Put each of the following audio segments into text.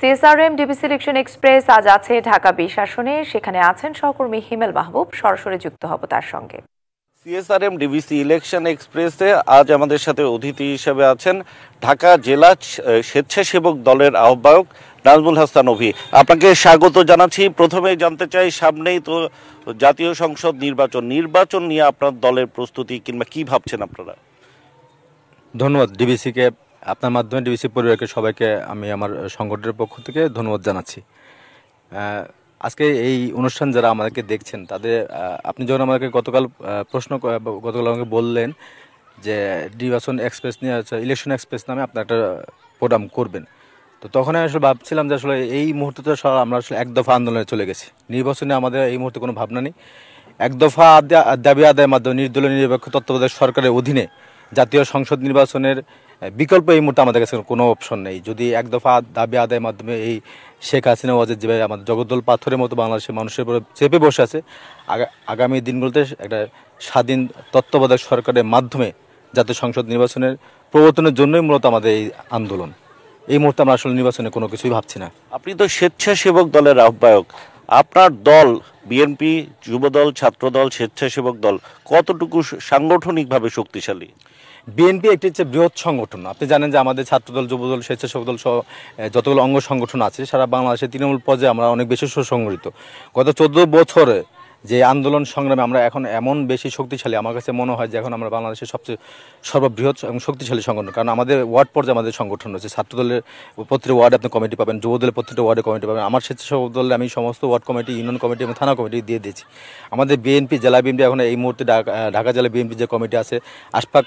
CSRM DB selection express আজ আছে ঢাকা বিশ আসনে সেখানে আছেন সহকর্মী হিমেল মাহবুব সরাসরি যুক্ত হব তার সঙ্গে সিএসআরএম ডিবিসি ইলেকশন এক্সপ্রেসে আজ আমাদের সাথে অতিথি হিসেবে আছেন ঢাকা জেলা স্বেচ্ছাসেবক দলের আহ্বায়ক নাজমুল হাসান অভি আপনাকে স্বাগত জানাচ্ছি প্রথমে জানতে চাই সামনেই তো জাতীয় সংসদ নির্বাচন নির্বাচন নিয়ে আপনার দলের প্রস্তুতি কিংবা কি ভাবছেন আপনারা ধন্যবাদ ডিবিসিকে আপনার মাধ্যমে ডিবিসি পরিবারকে সবাইকে আমি আমার সংগঠনের পক্ষ থেকে ধন্যবাদ জানাচ্ছি আজকে এই অনুষ্ঠান যারা আমাদেরকে দেখছেন তাদের আপনি যখন আমাকে গতকাল প্রশ্ন গতকাল আমাকে বললেন যে ডিবাসন এক্সপ্রেস নিয়ে আচ্ছা, ইলেকশন এক্সপ্রেস নামে আপনার একটা প্রোগ্রাম করবেন তো তখন আমি আসলে ভাবছিলাম যে আসলে এই মুহূর্তে তো আমরা আসলে এক দফা আন্দোলনে চলে গেছি নির্বাচনে আমাদের এই মুহূর্তে কোনো ভাবনা নেই এক দফা দাবি আদায়ের মাধ্যমে নির্দলীয় নিরপেক্ষ তত্ত্বাবধায়ক সরকারের অধীনে জাতীয় সংসদ নির্বাচনের বিকল্প এই মুহূর্তে আমাদের কাছে কোনো অপশন নেই যদি এক দফা দাবি আদায়ের মাধ্যমে এই শেখ হাসিনা ওয়াজের যেভাবে আমাদের জগদ্দল পাথরের মতো বাংলাদেশের মানুষের উপরে চেপে বসে আছে আগামী দিনগুলোতে একটা স্বাধীন তত্ত্বাবধায়ক সরকারের মাধ্যমে জাতীয় সংসদ নির্বাচনের প্রবর্তনের জন্যই মূলত আমাদের এই আন্দোলন এই মুহূর্তে আমরা আসলে নির্বাচনে কোনো কিছুই ভাবছি না আপনি তো স্বেচ্ছাসেবক দলের আহ্বায়ক আপনার দল বিএনপি যুবদল ছাত্রদল স্বেচ্ছাসেবক দল কতটুকু সাংগঠনিকভাবে শক্তিশালী বিএনপি একটি হচ্ছে বৃহৎ সংগঠন আপনি জানেন যে আমাদের ছাত্রদল যুবদল স্বেচ্ছাসেবক দল সহ যতগুলো অঙ্গ সংগঠন আছে সারা বাংলাদেশে তৃণমূল পর্যায়ে আমরা অনেক বেশি সুসংগঠিত গত চোদ্দ বছরে যে আন্দোলন সংগ্রামে আমরা এখন এমন বেশি শক্তিশালী আমার কাছে মনে হয় যে এখন আমরা বাংলাদেশের সবচেয়ে সর্ববৃহৎ এবং শক্তিশালী সংগঠন কারণ আমাদের ওয়ার্ড পর্যায়ে আমাদের সংগঠন রয়েছে ছাত্রদলের প্রতিটি ওয়ার্ডে আপনি কমিটি পাবেন যুবদলের প্রতিটি ওয়ার্ডে কমিটি পাবেন আমার স্বেচ্ছাসেবক দলে আমি সমস্ত ওয়ার্ড কমিটি ইউনিয়ন কমিটি এবং থানা কমিটি দিয়ে দিয়েছি আমাদের বিএনপি জেলা বিএনপি এখন এই মুহূর্তে ঢাকা জেলা বিএনপি যে কমিটি আছে আশফাক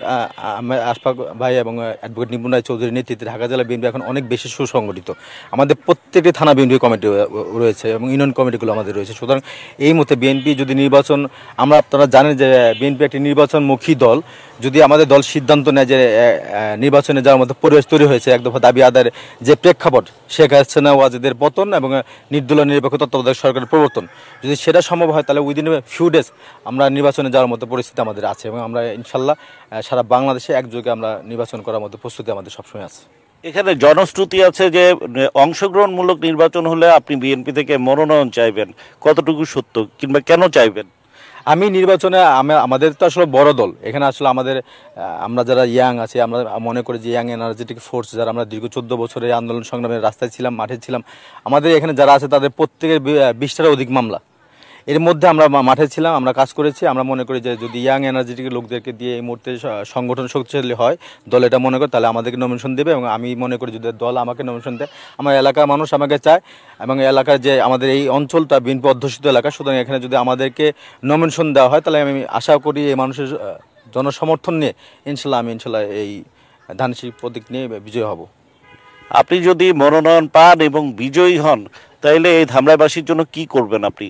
আশফাক ভাই এবং অ্যাডভোকেট নিপুণ রায় চৌধুরীর নেতৃত্বে ঢাকা জেলা বিএনপি এখন অনেক বেশি সুসংগঠিত আমাদের প্রত্যেকটি থানা বিএনপি কমিটি রয়েছে এবং ইউনিয়ন কমিটিগুলো আমাদের রয়েছে সুতরাং এই মুহূর্তে বিএনপি বিএনপি যদি নির্বাচন আমরা আপনারা জানেন যে বিএনপি একটি নির্বাচনমুখী দল যদি আমাদের দল সিদ্ধান্ত নেয় যে নির্বাচনে যাওয়ার মতো পরিবেশ তৈরি হয়েছে এক দফা দাবি আদায়ের যে প্রেক্ষাপট শেখ হাসিনা ওয়াজেদের পতন এবং নির্দলীয় নিরপেক্ষ তত্ত্বাবধায়ক সরকারের প্রবর্তন যদি সেটা সম্ভব হয় তাহলে উইদিন ফিউ ডেজ আমরা নির্বাচনে যাওয়ার মতো পরিস্থিতি আমাদের আছে এবং আমরা ইনশাল্লাহ সারা বাংলাদেশে একযোগে আমরা নির্বাচন করার মতো প্রস্তুতি আমাদের সবসময় আছে এখানে জনশ্রুতি আছে যে অংশগ্রহণমূলক নির্বাচন হলে আপনি বিএনপি থেকে মনোনয়ন চাইবেন কতটুকু সত্য কিংবা কেন চাইবেন আমি নির্বাচনে আমাদের তো আসলে বড় দল এখানে আসলে আমাদের আমরা যারা ইয়াং আছে আমরা মনে করি যে ইয়াং এনার্জেটিক ফোর্স যারা আমরা দীর্ঘ চোদ্দ বছরের আন্দোলন সংগ্রামের রাস্তায় ছিলাম মাঠে ছিলাম আমাদের এখানে যারা আছে তাদের প্রত্যেকের বিশটার অধিক মামলা এর মধ্যে আমরা মাঠে ছিলাম আমরা কাজ করেছি আমরা মনে করি যে যদি ইয়াং এনার্জেটিক লোকদেরকে দিয়ে এই মুহূর্তে সংগঠন শক্তিশালী হয় দল এটা মনে করে তাহলে আমাদেরকে নমিনেশন দেবে এবং আমি মনে করি যদি দল আমাকে নমিনেশন দেয় আমার এলাকার মানুষ আমাকে চায় এবং এলাকার যে আমাদের এই অঞ্চলটা বিনপ অধ্যুষিত এলাকা সুতরাং এখানে যদি আমাদেরকে নমিনেশন দেওয়া হয় তাহলে আমি আশা করি এই মানুষের জনসমর্থন নিয়ে ইনশাল্লাহ আমি ইনশাল্লাহ এই ধানশী প্রতীক নিয়ে বিজয় হব আপনি যদি মনোনয়ন পান এবং বিজয়ী হন তাহলে এই ধামরাইবাসীর জন্য কি করবেন আপনি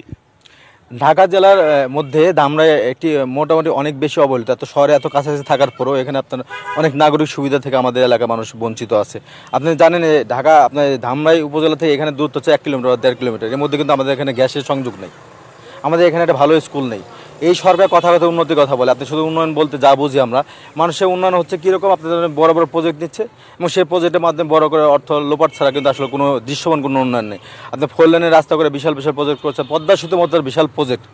ঢাকা জেলার মধ্যে দামরা একটি মোটামুটি অনেক বেশি অবহেলিত এত শহরে এত কাছাকাছি থাকার পরেও এখানে আপনার অনেক নাগরিক সুবিধা থেকে আমাদের এলাকার মানুষ বঞ্চিত আছে আপনি জানেন ঢাকা আপনার ধামরাই উপজেলা থেকে এখানে দূরত্ব হচ্ছে এক কিলোমিটার দেড় কিলোমিটার এর মধ্যে কিন্তু আমাদের এখানে গ্যাসের সংযোগ নেই আমাদের এখানে একটা ভালো স্কুল নেই এই সরকার কথা কথা উন্নতির কথা বলে আপনি শুধু উন্নয়ন বলতে যা বুঝি আমরা মানুষের উন্নয়ন হচ্ছে কীরকম আপনাদের বড় বড় প্রজেক্ট নিচ্ছে এবং সেই প্রজেক্টের মাধ্যমে বড় করে অর্থ লোপাট ছাড়া কিন্তু আসলে কোনো দৃশ্যমান কোনো উন্নয়ন নেই আপনি ফোর লেনের রাস্তা করে বিশাল বিশাল প্রজেক্ট করছে পদ্মা সেতু মতো বিশাল প্রজেক্ট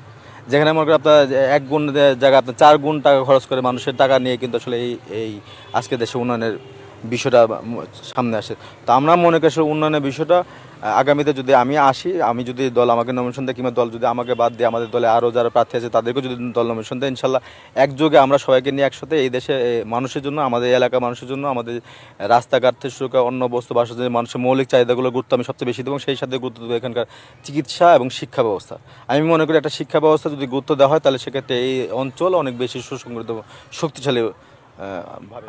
যেখানে মনে করেন আপনার এক গুণ জায়গায় আপনার চার গুণ টাকা খরচ করে মানুষের টাকা নিয়ে কিন্তু আসলে এই এই আজকে দেশে উন্নয়নের বিষয়টা সামনে আসে তো আমরা মনে করি উন্নয়নের বিষয়টা আগামীতে যদি আমি আসি আমি যদি দল আমাকে নমিনেশন দেয় কিংবা দল যদি আমাকে বাদ দিয়ে আমাদের দলে আরও যারা প্রার্থী আছে তাদেরকে যদি দল নমিনেশন দেয় ইনশাল্লাহ একযোগে আমরা সবাইকে নিয়ে একসাথে এই দেশে মানুষের জন্য আমাদের এলাকা মানুষের জন্য আমাদের রাস্তাঘাট থেকে শুরু অন্য বস্তু বাসের যে মানুষের মৌলিক চাহিদাগুলো গুরুত্ব আমি সবচেয়ে বেশি দেবো সেই সাথে গুরুত্ব দেবো এখানকার চিকিৎসা এবং শিক্ষা ব্যবস্থা আমি মনে করি একটা শিক্ষা ব্যবস্থা যদি গুরুত্ব দেওয়া হয় তাহলে সেক্ষেত্রে এই অঞ্চল অনেক বেশি সুসংগঠিত শক্তিশালী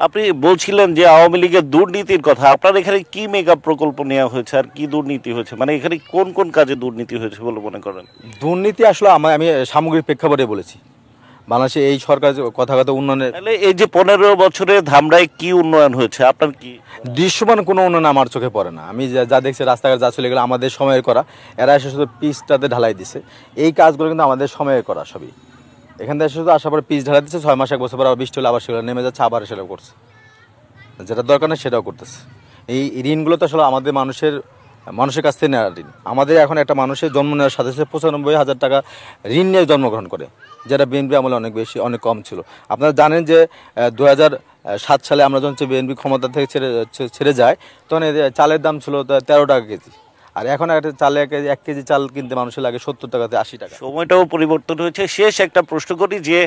আপনি বলছিলেন যে আওয়ামী লীগের দুর্নীতির কথা আপনার এখানে কি মেগা প্রকল্প নেওয়া হয়েছে আর কি দুর্নীতি হয়েছে মানে এখানে কোন কোন কাজে দুর্নীতি হয়েছে বলে মনে করেন দুর্নীতি আসলে আমার আমি সামগ্রিক প্রেক্ষাপটে বলেছি বাংলাদেশে এই সরকার কথা কথা উন্নয়নের এই যে পনেরো বছরে ধামরায় কি উন্নয়ন হয়েছে আপনার কি দৃশ্যমান কোনো উন্নয়ন আমার চোখে পড়ে না আমি যা দেখছি রাস্তাঘাট যা চলে গেলে আমাদের সময়ের করা এরা এসে শুধু পিচটাতে ঢালাই দিছে এই কাজগুলো কিন্তু আমাদের সময়ের করা সবই এখান থেকে শুধু আসার পরে পিস ঢালা দিচ্ছে ছয় মাস এক বছর পর আবার বৃষ্টি হলে আবার সেগুলো নেমে যাচ্ছে আবার সেটা করছে যেটা দরকার নেই সেটাও করতেছে এই ঋণগুলো তো আসলে আমাদের মানুষের মানুষের কাছ থেকে নেওয়া ঋণ আমাদের এখন একটা মানুষের জন্ম নেওয়ার সাথে সাথে পঁচানব্বই হাজার টাকা ঋণ নিয়ে জন্মগ্রহণ করে যেটা বিএনপি আমলে অনেক বেশি অনেক কম ছিল আপনারা জানেন যে দু সাত সালে আমরা যখন বিএনপি ক্ষমতা থেকে ছেড়ে ছেড়ে যায় তখন চালের দাম ছিল তেরো টাকা কেজি আর এখন একটা চালে এক কেজি চাল কিনতে মানুষের লাগে সত্তর টাকাতে আশি টাকা সময়টাও পরিবর্তন হয়েছে শেষ একটা প্রশ্ন করি যে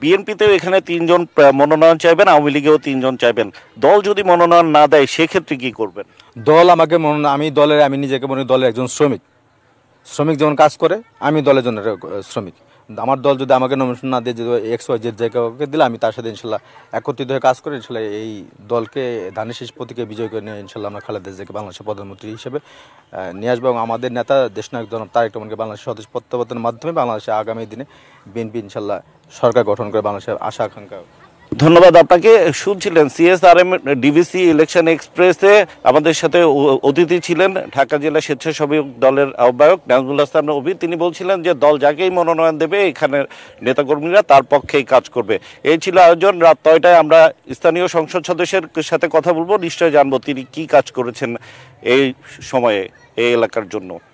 বিএনপিতেও এখানে তিনজন মনোনয়ন চাইবেন আওয়ামী লীগেও তিনজন চাইবেন দল যদি মনোনয়ন না দেয় সেক্ষেত্রে কি করবেন দল আমাকে মনোনয়ন আমি দলের আমি নিজেকে মনে দলের একজন শ্রমিক শ্রমিক যেমন কাজ করে আমি দলের জন্য শ্রমিক আমার দল যদি আমাকে নমিনেশন না দিয়ে যদি এক্স ওয়াই জেড জায়গাকে দিলে আমি তার সাথে ইনশাল্লাহ একত্রিত হয়ে কাজ করে ইনশাল্লাহ এই দলকে ধানের শেষ প্রতীকে বিজয় করে নিয়ে ইনশাল্লাহ আমরা খালেদা জিয়াকে বাংলাদেশের প্রধানমন্ত্রী হিসেবে নিয়ে আসবো এবং আমাদের নেতা দেশ দেশনায়ক তার তারেক রহমানকে বাংলাদেশের সদস্য প্রত্যাবর্তনের মাধ্যমে বাংলাদেশে আগামী দিনে বিএনপি ইনশাল্লাহ সরকার গঠন করে বাংলাদেশের আশা আকাঙ্ক্ষা ধন্যবাদ আপনাকে শুনছিলেন সিএসআরএম ডিভিসি ইলেকশন এক্সপ্রেসে আমাদের সাথে অতিথি ছিলেন ঢাকা জেলা স্বেচ্ছাসেবক দলের আহ্বায়ক নাজমুল হাসান অভি তিনি বলছিলেন যে দল যাকেই মনোনয়ন দেবে এখানের নেতাকর্মীরা তার পক্ষেই কাজ করবে এই ছিল আয়োজন রাত নয়টায় আমরা স্থানীয় সংসদ সদস্যের সাথে কথা বলবো নিশ্চয় জানবো তিনি কি কাজ করেছেন এই সময়ে এই এলাকার জন্য